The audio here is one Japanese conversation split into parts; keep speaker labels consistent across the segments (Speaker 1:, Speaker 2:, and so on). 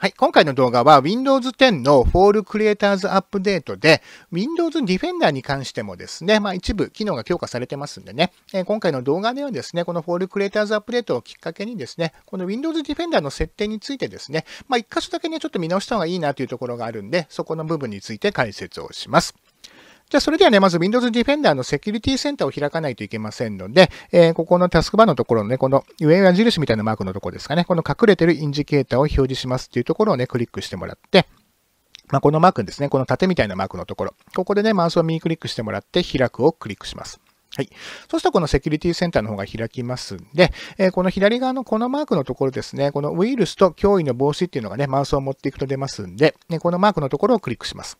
Speaker 1: はい、今回の動画は Windows 10の Fall Creators アップデートで Windows Defender に関してもですね、まあ、一部機能が強化されてますんでね、えー、今回の動画ではですね、この Fall Creators アップデートをきっかけにですね、この Windows Defender の設定についてですね、まあ、一箇所だけね、ちょっと見直した方がいいなというところがあるんで、そこの部分について解説をします。じゃあ、それではね、まず Windows Defender のセキュリティセンターを開かないといけませんので、えー、ここのタスクバーのところのね、この上矢印みたいなマークのところですかね、この隠れてるインジケーターを表示しますっていうところをね、クリックしてもらって、まあ、このマークですね、この縦みたいなマークのところ、ここでね、マウスを右クリックしてもらって、開くをクリックします。はい。そしたらこのセキュリティセンターの方が開きますんで、えー、この左側のこのマークのところですね、このウイルスと脅威の防止っていうのがね、マウスを持っていくと出ますんで、ね、このマークのところをクリックします。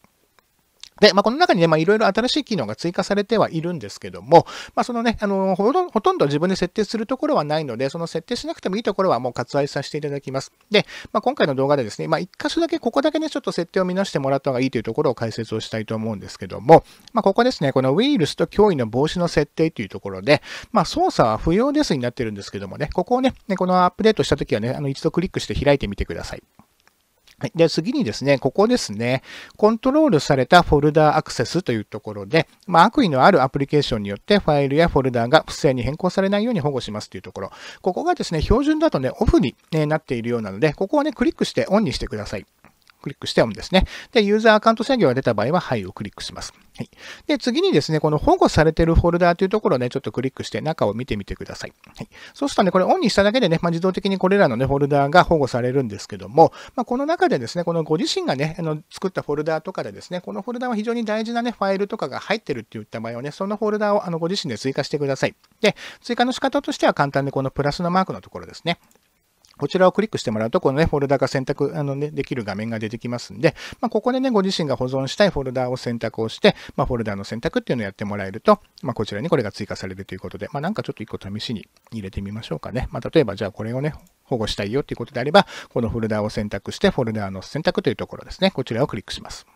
Speaker 1: で、まあ、この中にね、まあ、いろいろ新しい機能が追加されてはいるんですけども、まあ、そのね、あの、ほとんど、ほとんど自分で設定するところはないので、その設定しなくてもいいところはもう割愛させていただきます。で、まあ、今回の動画でですね、まあ、一箇所だけ、ここだけね、ちょっと設定を見直してもらった方がいいというところを解説をしたいと思うんですけども、まあ、ここですね、このウイルスと脅威の防止の設定というところで、まあ、操作は不要ですになってるんですけどもね、ここをね、このアップデートしたときはね、あの、一度クリックして開いてみてください。で、次にですね、ここですね、コントロールされたフォルダアクセスというところで、まあ、悪意のあるアプリケーションによってファイルやフォルダが不正に変更されないように保護しますというところ。ここがですね、標準だとね、オフになっているようなので、ここをね、クリックしてオンにしてください。クリックしてもですね。で、ユーザーアカウント制御が出た場合は、はいをクリックします。はい。で、次にですね、この保護されてるフォルダーというところをね、ちょっとクリックして中を見てみてください。はい。そうするとね、これオンにしただけでね、まあ、自動的にこれらのね、フォルダーが保護されるんですけども、まあ、この中でですね、このご自身がね、あの作ったフォルダーとかでですね、このフォルダーは非常に大事なね、ファイルとかが入ってるっていった場合はね、そのフォルダーをあのご自身で追加してください。で、追加の仕方としては簡単にこのプラスのマークのところですね。こちらをクリックしてもらうと、このね、フォルダが選択、あのね、できる画面が出てきますんで、まあ、ここでね、ご自身が保存したいフォルダを選択をして、まあ、フォルダの選択っていうのをやってもらえると、まあ、こちらにこれが追加されるということで、まあ、なんかちょっと一個試しに入れてみましょうかね。まあ、例えば、じゃあこれをね、保護したいよっていうことであれば、このフォルダを選択して、フォルダの選択というところですね、こちらをクリックします。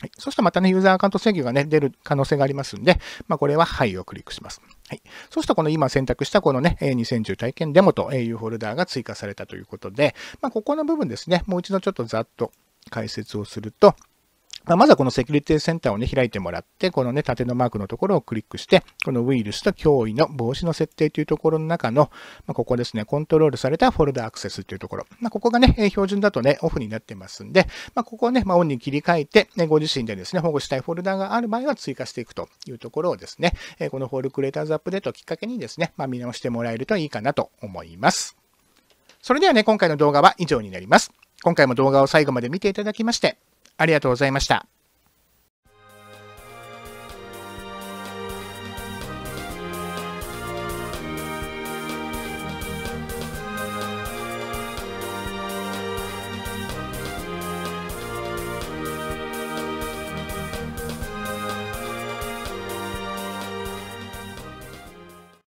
Speaker 1: はい、そしたらまたね、ユーザーアカウント制御がね、出る可能性がありますんで、まあ、これははいをクリックします。はい。そうすると、この今選択したこのね、2010体験デモというフォルダーが追加されたということで、まあ、ここの部分ですね、もう一度ちょっとざっと解説をすると、まずはこのセキュリティセンターをね、開いてもらって、このね、縦のマークのところをクリックして、このウイルスと脅威の防止の設定というところの中の、まあ、ここですね、コントロールされたフォルダアクセスというところ。まあ、ここがね、標準だとね、オフになってますんで、まあ、ここをね、まオンに切り替えて、ね、ご自身でですね、保護したいフォルダがある場合は追加していくというところをですね、このフォルクレーターズアップデートをきっかけにですね、ま見直してもらえるといいかなと思います。それではね、今回の動画は以上になります。今回も動画を最後まで見ていただきまして、ありがとうございました。